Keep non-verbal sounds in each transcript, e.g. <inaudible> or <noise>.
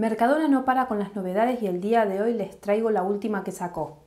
Mercadona no para con las novedades y el día de hoy les traigo la última que sacó.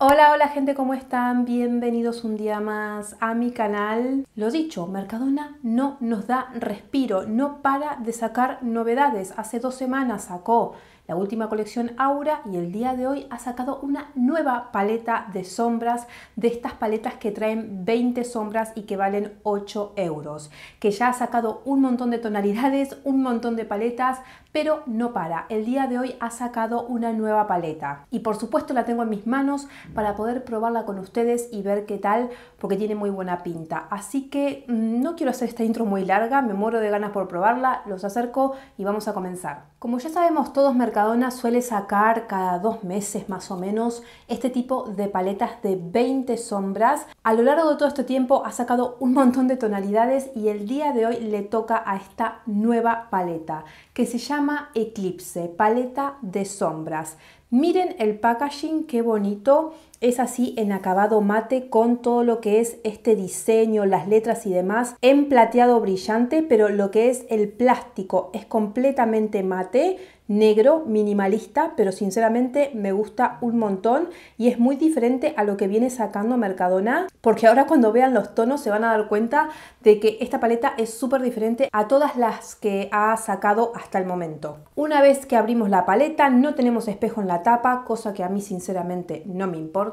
Hola, hola gente, ¿cómo están? Bienvenidos un día más a mi canal. Lo dicho, Mercadona no nos da respiro, no para de sacar novedades. Hace dos semanas sacó la última colección Aura y el día de hoy ha sacado una nueva paleta de sombras, de estas paletas que traen 20 sombras y que valen 8 euros, que ya ha sacado un montón de tonalidades, un montón de paletas, pero no para. El día de hoy ha sacado una nueva paleta y por supuesto la tengo en mis manos para poder probarla con ustedes y ver qué tal porque tiene muy buena pinta. Así que mm, no quiero hacer esta intro muy larga, me muero de ganas por probarla, los acerco y vamos a comenzar. Como ya sabemos todos, Mercadona suele sacar cada dos meses más o menos este tipo de paletas de 20 sombras. A lo largo de todo este tiempo ha sacado un montón de tonalidades y el día de hoy le toca a esta nueva paleta que se llama Eclipse, paleta de sombras. Miren el packaging, qué bonito. Es así en acabado mate con todo lo que es este diseño, las letras y demás, en plateado brillante, pero lo que es el plástico es completamente mate, negro, minimalista, pero sinceramente me gusta un montón y es muy diferente a lo que viene sacando Mercadona, porque ahora cuando vean los tonos se van a dar cuenta de que esta paleta es súper diferente a todas las que ha sacado hasta el momento. Una vez que abrimos la paleta no tenemos espejo en la tapa, cosa que a mí sinceramente no me importa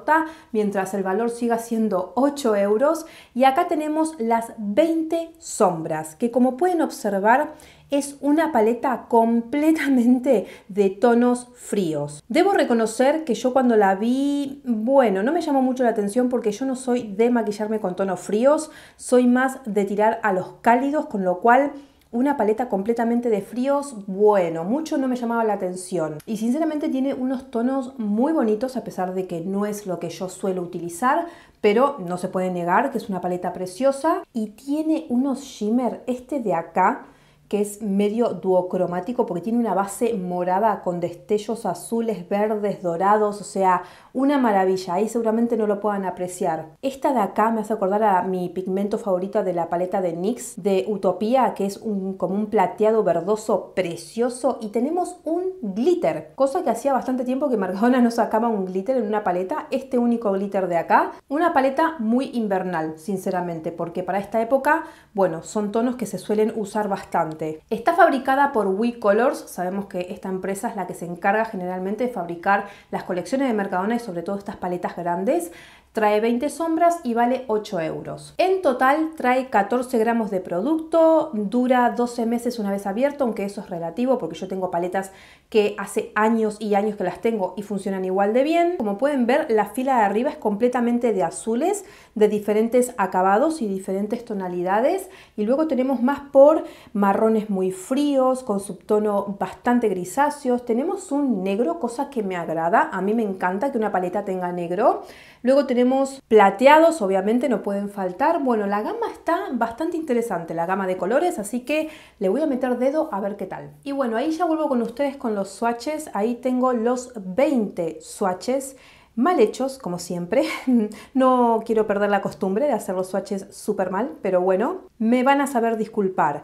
mientras el valor siga siendo 8 euros. Y acá tenemos las 20 sombras, que como pueden observar es una paleta completamente de tonos fríos. Debo reconocer que yo cuando la vi, bueno, no me llamó mucho la atención porque yo no soy de maquillarme con tonos fríos, soy más de tirar a los cálidos, con lo cual una paleta completamente de fríos, bueno, mucho no me llamaba la atención. Y sinceramente tiene unos tonos muy bonitos, a pesar de que no es lo que yo suelo utilizar, pero no se puede negar que es una paleta preciosa. Y tiene unos shimmer, este de acá, que es medio duocromático porque tiene una base morada con destellos azules, verdes, dorados, o sea, una maravilla, ahí seguramente no lo puedan apreciar. Esta de acá me hace acordar a mi pigmento favorito de la paleta de NYX de Utopía, que es un, como un plateado verdoso precioso y tenemos un glitter, cosa que hacía bastante tiempo que Mercadona no sacaba un glitter en una paleta, este único glitter de acá, una paleta muy invernal, sinceramente, porque para esta época, bueno, son tonos que se suelen usar bastante. Está fabricada por We Colors, sabemos que esta empresa es la que se encarga generalmente de fabricar las colecciones de Mercadona sobre todo estas paletas grandes, trae 20 sombras y vale 8 euros. En total trae 14 gramos de producto, dura 12 meses una vez abierto, aunque eso es relativo porque yo tengo paletas que hace años y años que las tengo y funcionan igual de bien. Como pueden ver, la fila de arriba es completamente de azules, de diferentes acabados y diferentes tonalidades. Y luego tenemos más por marrones muy fríos, con subtono bastante grisáceos. Tenemos un negro, cosa que me agrada. A mí me encanta que una paleta tenga negro. Luego tenemos plateados, obviamente no pueden faltar. Bueno, la gama está bastante interesante, la gama de colores, así que le voy a meter dedo a ver qué tal. Y bueno, ahí ya vuelvo con ustedes con los swatches, ahí tengo los 20 swatches mal hechos, como siempre. <laughs> No quiero perder la costumbre de hacer los swatches súper mal, pero bueno, me van a saber disculpar.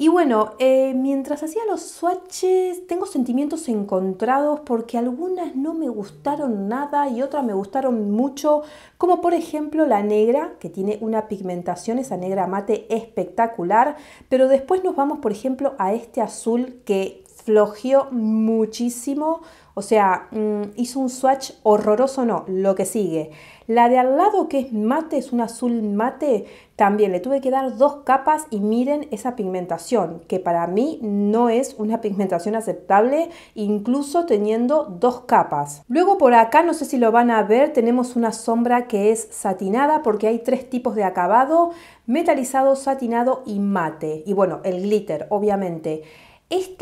Y bueno, eh, mientras hacía los swatches, tengo sentimientos encontrados porque algunas no me gustaron nada y otras me gustaron mucho, como por ejemplo la negra, que tiene una pigmentación, esa negra mate espectacular, pero después nos vamos por ejemplo a este azul que flojió muchísimo, o sea, mm, hizo un swatch horroroso, no, lo que sigue. La de al lado que es mate, es un azul mate, también le tuve que dar dos capas y miren esa pigmentación, que para mí no es una pigmentación aceptable, incluso teniendo dos capas. Luego por acá, no sé si lo van a ver, tenemos una sombra que es satinada porque hay tres tipos de acabado, metalizado, satinado y mate. Y bueno, el glitter, obviamente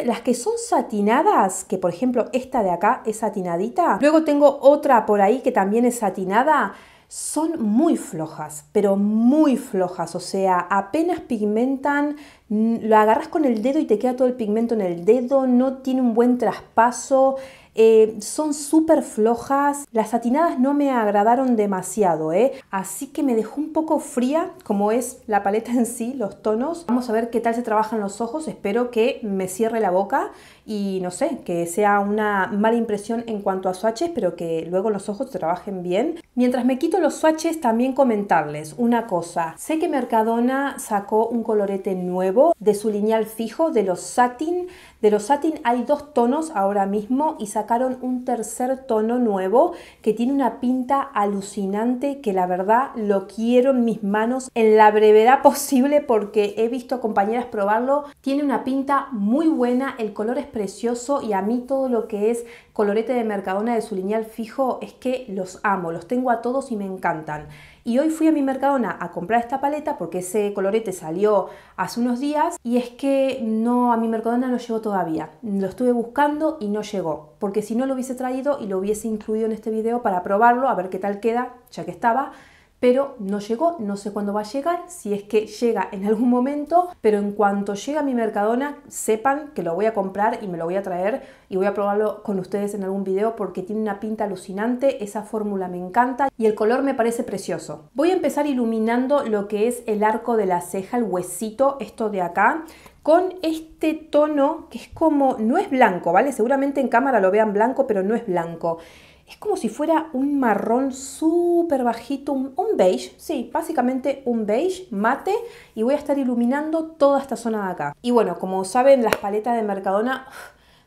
las que son satinadas, que por ejemplo esta de acá es satinadita, luego tengo otra por ahí que también es satinada, son muy flojas, pero muy flojas, o sea, apenas pigmentan, mm, lo agarras con el dedo y te queda todo el pigmento en el dedo, no tiene un buen traspaso, eh, son súper flojas, las satinadas no me agradaron demasiado, ¿eh? así que me dejó un poco fría como es la paleta en sí, los tonos. Vamos a ver qué tal se trabajan los ojos, espero que me cierre la boca y no sé, que sea una mala impresión en cuanto a swatches, pero que luego los ojos trabajen bien. Mientras me quito los swatches, también comentarles una cosa. Sé que Mercadona sacó un colorete nuevo de su lineal fijo de los satin de los satin hay dos tonos ahora mismo y sacaron un tercer tono nuevo que tiene una pinta alucinante que la verdad lo quiero en mis manos en la brevedad <laughs> posible porque he visto compañeras probarlo. Tiene una pinta muy buena, el color es precioso y a mí todo lo que es colorete de Mercadona de su lineal fijo es que los amo, los tengo a todos y me encantan. Y hoy fui a mi Mercadona a comprar esta paleta porque ese colorete salió hace unos días y es que no a mi Mercadona no llegó todavía. Lo estuve buscando y no llegó, porque si no lo hubiese traído y lo hubiese incluido en este video para probarlo, a ver qué tal queda, ya que estaba pero no llegó, no sé cuándo va a llegar, si es que llega en algún momento, pero en cuanto llegue a mi Mercadona, sepan que lo voy a comprar y me lo voy a traer y voy a probarlo con ustedes en algún video porque tiene una pinta alucinante, esa fórmula me encanta y el color me parece precioso. Voy a empezar iluminando lo que es el arco de la ceja, el huesito, esto de acá, con este tono que es como, no es blanco, ¿vale? Seguramente en cámara lo vean blanco, pero no es blanco es como si fuera un marrón súper bajito, un, beige, sí, básicamente un beige mate y voy a estar iluminando toda esta zona de acá. Y bueno, como saben, las paletas de Mercadona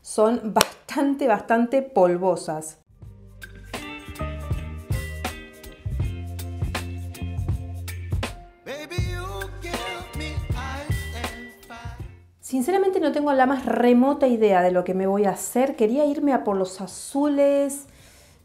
son <laughs> bastante, bastante polvosas. Sinceramente no tengo la más remota idea de lo que me voy a hacer. Quería irme a por los azules,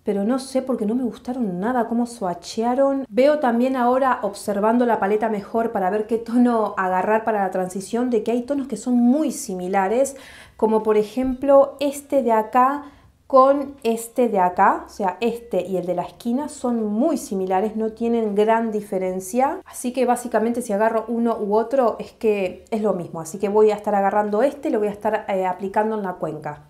pero no sé porque no me gustaron nada cómo swatchearon. Veo también ahora observando la paleta mejor para ver qué tono agarrar para la transición de que hay tonos que son muy similares, como por ejemplo este de acá con este de acá, o sea, este y el de la esquina son muy similares, no tienen gran diferencia. Así que básicamente si agarro uno u otro es que es lo mismo. Así que voy a estar agarrando este, lo voy a estar eh, aplicando en la cuenca.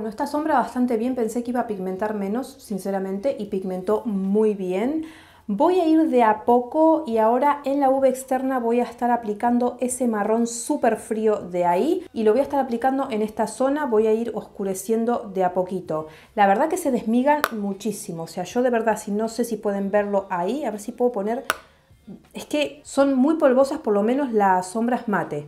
Bueno, esta sombra bastante bien, pensé que iba a pigmentar menos, sinceramente, y pigmentó muy bien. Voy a ir de a poco y ahora en la V externa voy a estar aplicando ese marrón súper frío de ahí y lo voy a estar aplicando en esta zona, voy a ir oscureciendo de a poquito. La verdad que se desmigan muchísimo, o sea, yo de verdad, si no sé si pueden verlo ahí, a ver si puedo poner... Es que son muy polvosas por lo menos las sombras mate.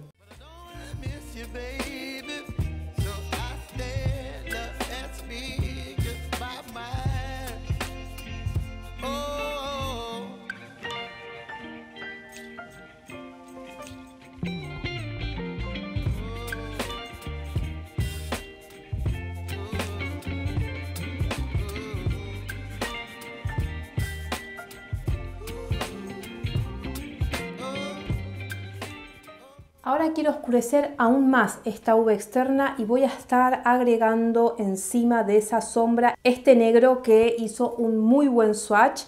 oscurecer aún más esta V externa y voy a estar agregando encima de esa sombra este negro que hizo un muy buen swatch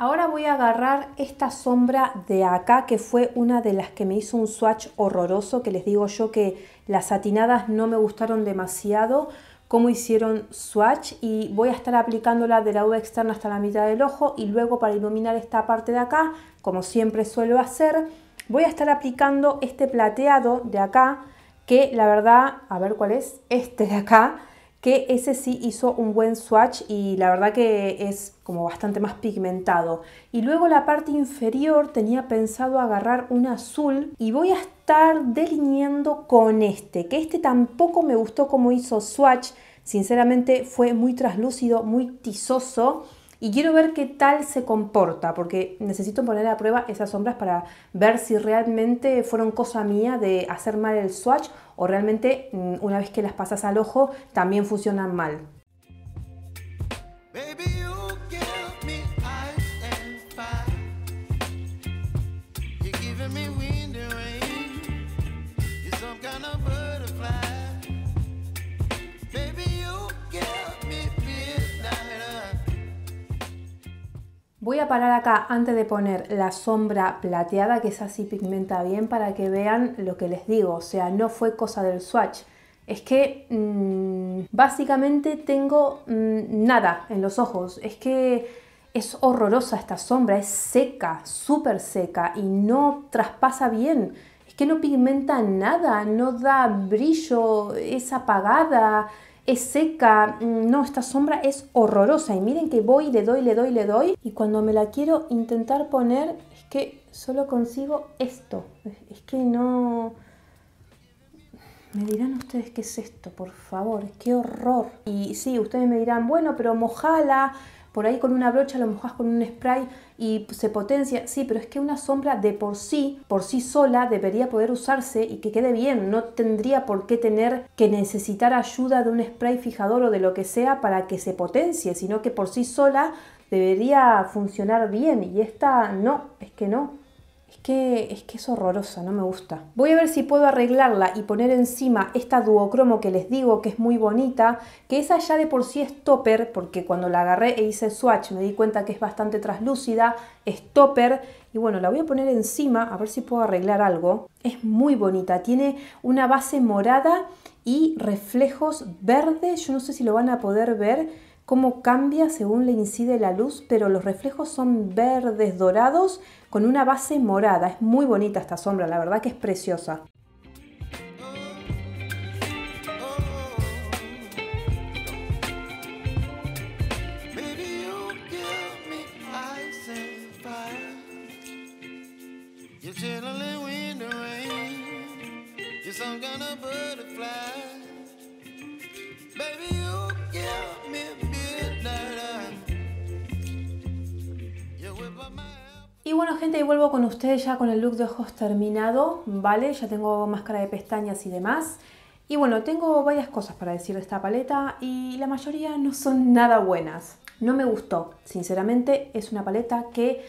Ahora voy a agarrar esta sombra de acá, que fue una de las que me hizo un swatch horroroso, que les digo yo que las satinadas no me gustaron demasiado, como hicieron swatch, y voy a estar aplicándola de la u externa hasta la mitad del ojo, y luego para iluminar esta parte de acá, como siempre suelo hacer, voy a estar aplicando este plateado de acá, que la verdad, a ver cuál es, este de acá, que ese sí hizo un buen swatch y la verdad que es como bastante más pigmentado. Y luego la parte inferior tenía pensado agarrar un azul y voy a estar delineando con este, que este tampoco me gustó como hizo swatch, sinceramente fue muy traslúcido, muy tizoso y quiero ver qué tal se comporta, porque necesito poner a prueba esas sombras para ver si realmente fueron cosa mía de hacer mal el swatch o realmente mm, una vez que las pasas al ojo también funcionan mal. Voy a parar acá antes de poner la sombra plateada, que es así pigmenta bien, para que vean lo que les digo. O sea, no fue cosa del swatch. Es que mm, básicamente tengo mm, nada en los ojos. Es que es horrorosa esta sombra, es seca, súper seca y no traspasa bien. Es que no pigmenta nada, no da brillo, es apagada es seca, mm, no, esta sombra es horrorosa. Y miren que voy, le doy, le doy, le doy. Y cuando me la quiero intentar poner, es que solo consigo esto. Es que no... Me dirán ustedes qué es esto, por favor, qué horror. Y sí, ustedes me dirán, bueno, pero mojala, por ahí con una brocha lo mojas con un spray y se potencia. Sí, pero es que una sombra de por sí, por sí sola, debería poder usarse y que quede bien. No tendría por qué tener que necesitar ayuda de un spray fijador o de lo que sea para que se potencie, sino que por sí sola debería funcionar bien y esta no, es que no. Es que, es que es horrorosa, no me gusta. Voy a ver si puedo arreglarla y poner encima esta duocromo que les digo que es muy bonita, que esa ya de por sí es topper, porque cuando la agarré e hice swatch me di cuenta que es bastante translúcida, es topper, y bueno, la voy a poner encima a ver si puedo arreglar algo. Es muy bonita, tiene una base morada y reflejos verdes, yo no sé si lo van a poder ver, cómo cambia según le incide la luz, pero los reflejos son verdes, dorados, con una base morada. Es muy bonita esta sombra, la verdad que es preciosa. Y bueno gente, y vuelvo con ustedes ya con el look de ojos terminado, ¿vale? Ya tengo máscara de pestañas y demás. Y bueno, tengo varias cosas para decir de esta paleta y la mayoría no son nada buenas. No me gustó, sinceramente es una paleta que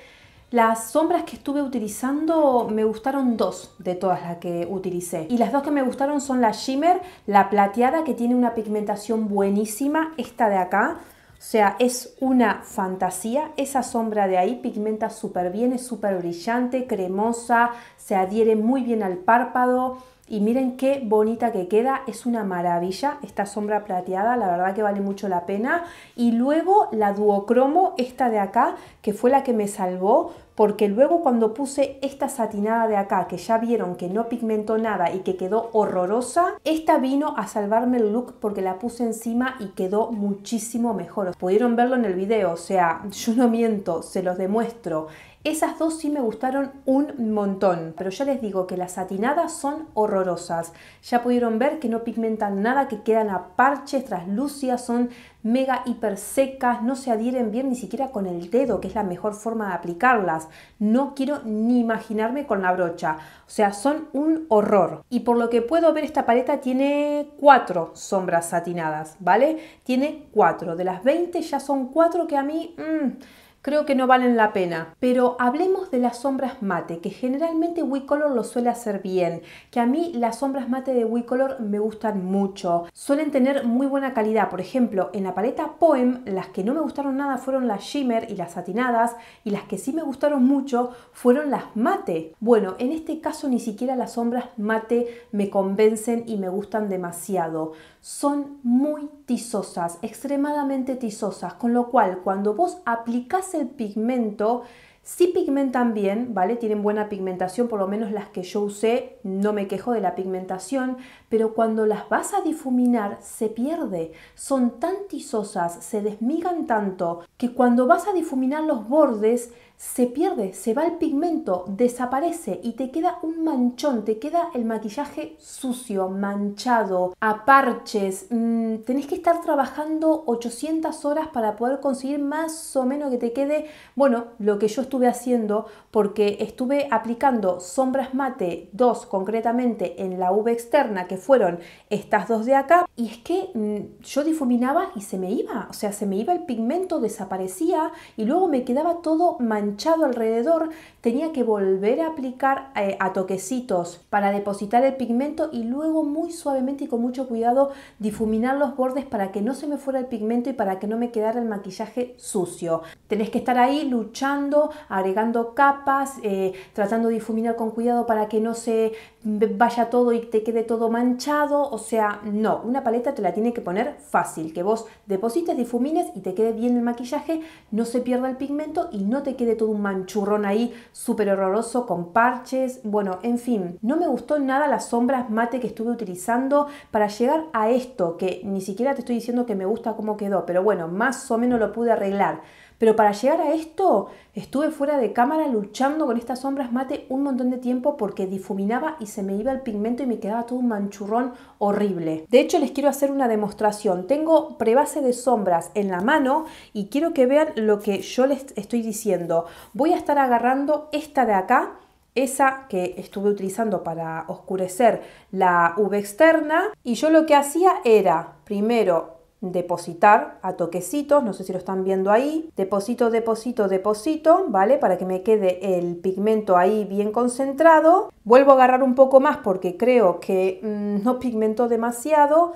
las sombras que estuve utilizando me gustaron dos de todas las que utilicé. Y las dos que me gustaron son la Shimmer, la plateada que tiene una pigmentación buenísima, esta de acá, o sea, es una fantasía. Esa sombra de ahí pigmenta súper bien, es súper brillante, cremosa, se adhiere muy bien al párpado. Y miren qué bonita que queda, es una maravilla esta sombra plateada, la verdad que vale mucho la pena. Y luego la duocromo, esta de acá, que fue la que me salvó, porque luego cuando puse esta satinada de acá, que ya vieron que no pigmentó nada y que quedó horrorosa, esta vino a salvarme el look porque la puse encima y quedó muchísimo mejor. Pudieron verlo en el video, o sea, yo no miento, se los demuestro. Esas dos sí me gustaron un montón, pero ya les digo que las satinadas son horrorosas. Ya pudieron ver que no pigmentan nada, que quedan a parches, traslúcidas, son mega hiper secas, no se adhieren bien ni siquiera con el dedo, que es la mejor forma de aplicarlas. No quiero ni imaginarme con la brocha. O sea, son un horror. Y por lo que puedo ver, esta paleta tiene cuatro sombras satinadas, ¿vale? Tiene cuatro. De las 20 ya son cuatro que a mí... Mm, creo que no valen la pena. Pero hablemos de las sombras mate, que generalmente Wicolor lo suele hacer bien, que a mí las sombras mate de Wicolor me gustan mucho. Suelen tener muy buena calidad, por ejemplo, en la paleta Poem, las que no me gustaron nada fueron las shimmer y las satinadas, y las que sí me gustaron mucho fueron las mate. Bueno, en este caso ni siquiera las sombras mate me convencen y me gustan demasiado son muy tizosas, extremadamente tizosas, con lo cual cuando vos aplicás el pigmento, sí pigmentan bien, ¿vale? Tienen buena pigmentación, por lo menos las que yo usé, no me quejo de la pigmentación, pero cuando las vas a difuminar se pierde, son tan tizosas, se desmigan tanto, que cuando vas a difuminar los bordes se pierde, se va el pigmento, desaparece y te queda un manchón, te queda el maquillaje sucio, manchado, a parches. Mm, tenés que estar trabajando 800 horas para poder conseguir más o menos que te quede, bueno, lo que yo estuve haciendo porque estuve aplicando sombras mate, 2 concretamente en la V externa, que fueron estas dos de acá, y es que mm, yo difuminaba y se me iba, o sea, se me iba el pigmento, desaparecía y luego me quedaba todo manchado alrededor, tenía que volver a aplicar eh, a toquecitos para depositar el pigmento y luego muy suavemente y con mucho cuidado difuminar los bordes para que no se me fuera el pigmento y para que no me quedara el maquillaje sucio. Tenés que estar ahí luchando, agregando capas, eh, tratando de difuminar con cuidado para que no se vaya todo y te quede todo manchado, o sea, no, una paleta te la tiene que poner fácil, que vos deposites, difumines y te quede bien el maquillaje, no se pierda el pigmento y no te quede todo un manchurrón ahí súper horroroso con parches, bueno, en fin, no me gustó nada las sombras mate que estuve utilizando para llegar a esto, que ni siquiera te estoy diciendo que me gusta cómo quedó, pero bueno, más o menos lo pude arreglar. Pero para llegar a esto, estuve fuera de cámara luchando con estas sombras mate un montón de tiempo porque difuminaba y se me iba el pigmento y me quedaba todo un manchurrón horrible. De hecho, les quiero hacer una demostración. Tengo prebase de sombras en la mano y quiero que vean lo que yo les estoy diciendo. Voy a estar agarrando esta de acá, esa que estuve utilizando para oscurecer la V externa y yo lo que hacía era primero depositar a toquecitos, no sé si lo están viendo ahí, deposito, deposito, deposito, ¿vale? Para que me quede el pigmento ahí bien concentrado. Vuelvo a agarrar un poco más porque creo que mm, no pigmento demasiado.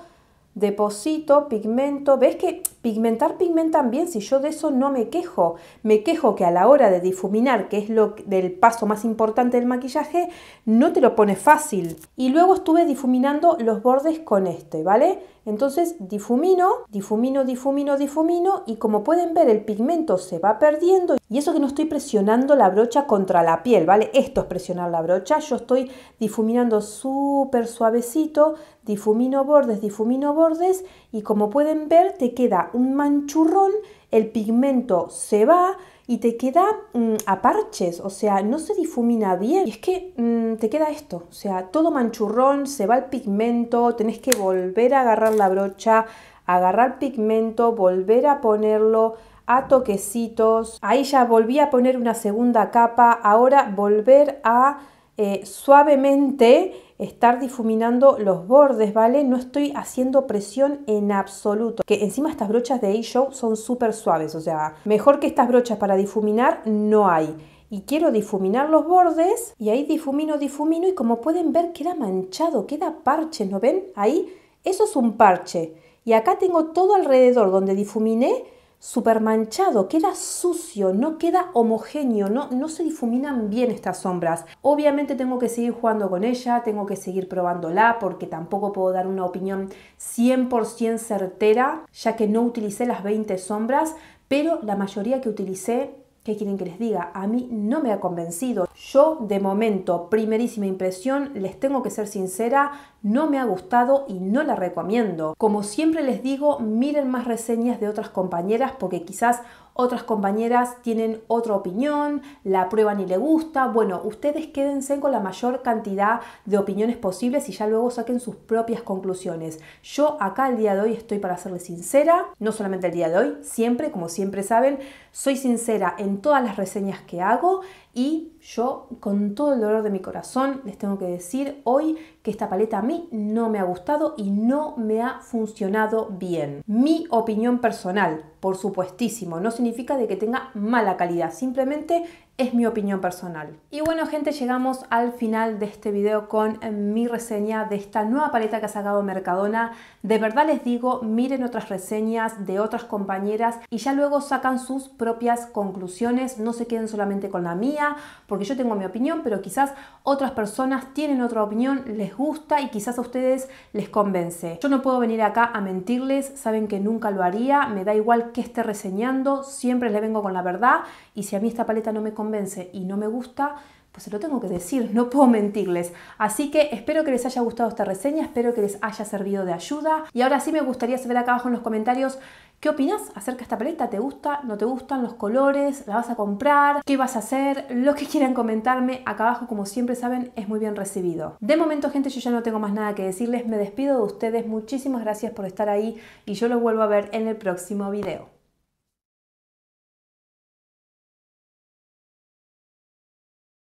Deposito, pigmento, ¿ves que pigmentar pigmentan bien? Si yo de eso no me quejo, me quejo que a la hora de difuminar, que es lo del paso más importante del maquillaje, no te lo pone fácil. Y luego estuve difuminando los bordes con este, ¿vale? Entonces difumino, difumino, difumino, difumino y como pueden ver el pigmento se va perdiendo y eso que no estoy presionando la brocha contra la piel, ¿vale? Esto es presionar la brocha, yo estoy difuminando súper suavecito, difumino bordes, difumino bordes y como pueden ver te queda un manchurrón, el pigmento se va, y te queda mm, a parches, o sea, no se difumina bien. Y es que mm, te queda esto, o sea, todo manchurrón, se va el pigmento, tenés que volver a agarrar la brocha, agarrar pigmento, volver a ponerlo a toquecitos. Ahí ya volví a poner una segunda capa, ahora volver a eh, suavemente estar difuminando los bordes, ¿vale? No estoy haciendo presión en absoluto. Que encima estas brochas de A-Show son súper suaves, o sea, mejor que estas brochas para difuminar no hay. Y quiero difuminar los bordes y ahí difumino, difumino y como pueden ver queda manchado, queda parche, ¿no ven? Ahí, eso es un parche. Y acá tengo todo alrededor donde difuminé, Super manchado, queda sucio, no queda homogéneo, no, no se difuminan bien estas sombras. Obviamente tengo que seguir jugando con ella, tengo que seguir probándola porque tampoco puedo dar una opinión 100% certera, ya que no utilicé las 20 sombras, pero la mayoría que utilicé ¿Qué quieren que les diga? A mí no me ha convencido. Yo de momento, primerísima impresión, les tengo que ser sincera, no me ha gustado y no la recomiendo. Como siempre les digo, miren más reseñas de otras compañeras porque quizás otras compañeras tienen otra opinión, la prueban y le gusta. Bueno, ustedes quédense con la mayor cantidad de opiniones posibles y ya luego saquen sus propias conclusiones. Yo acá el día de hoy estoy para serles sincera, no solamente el día de hoy, siempre, como siempre saben, soy sincera en todas las reseñas que hago y yo, con todo el dolor de mi corazón, les tengo que decir hoy que esta paleta a mí no me ha gustado y no me ha funcionado bien. Mi opinión personal, por supuestísimo, no significa de que tenga mala calidad, simplemente es mi opinión personal. Y bueno gente, llegamos al final de este video con mi reseña de esta nueva paleta que ha sacado Mercadona. De verdad les digo, miren otras reseñas de otras compañeras y ya luego sacan sus propias conclusiones. No se queden solamente con la mía, porque yo tengo mi opinión, pero quizás otras personas tienen otra opinión, les gusta y quizás a ustedes les convence. Yo no puedo venir acá a mentirles, saben que nunca lo haría, me da igual que esté reseñando, siempre le vengo con la verdad y si a mí esta paleta no me convence y no me gusta, pues se lo tengo que decir, no puedo mentirles. Así que espero que les haya gustado esta reseña, espero que les haya servido de ayuda. Y ahora sí me gustaría saber acá abajo en los comentarios qué opinas acerca de esta paleta, ¿te gusta? ¿No te gustan los colores? ¿La vas a comprar? ¿Qué vas a hacer? Lo que quieran comentarme acá abajo, como siempre saben, es muy bien recibido. De momento, gente, yo ya no tengo más nada que decirles, me despido de ustedes, muchísimas gracias por estar ahí y yo lo vuelvo a ver en el próximo video.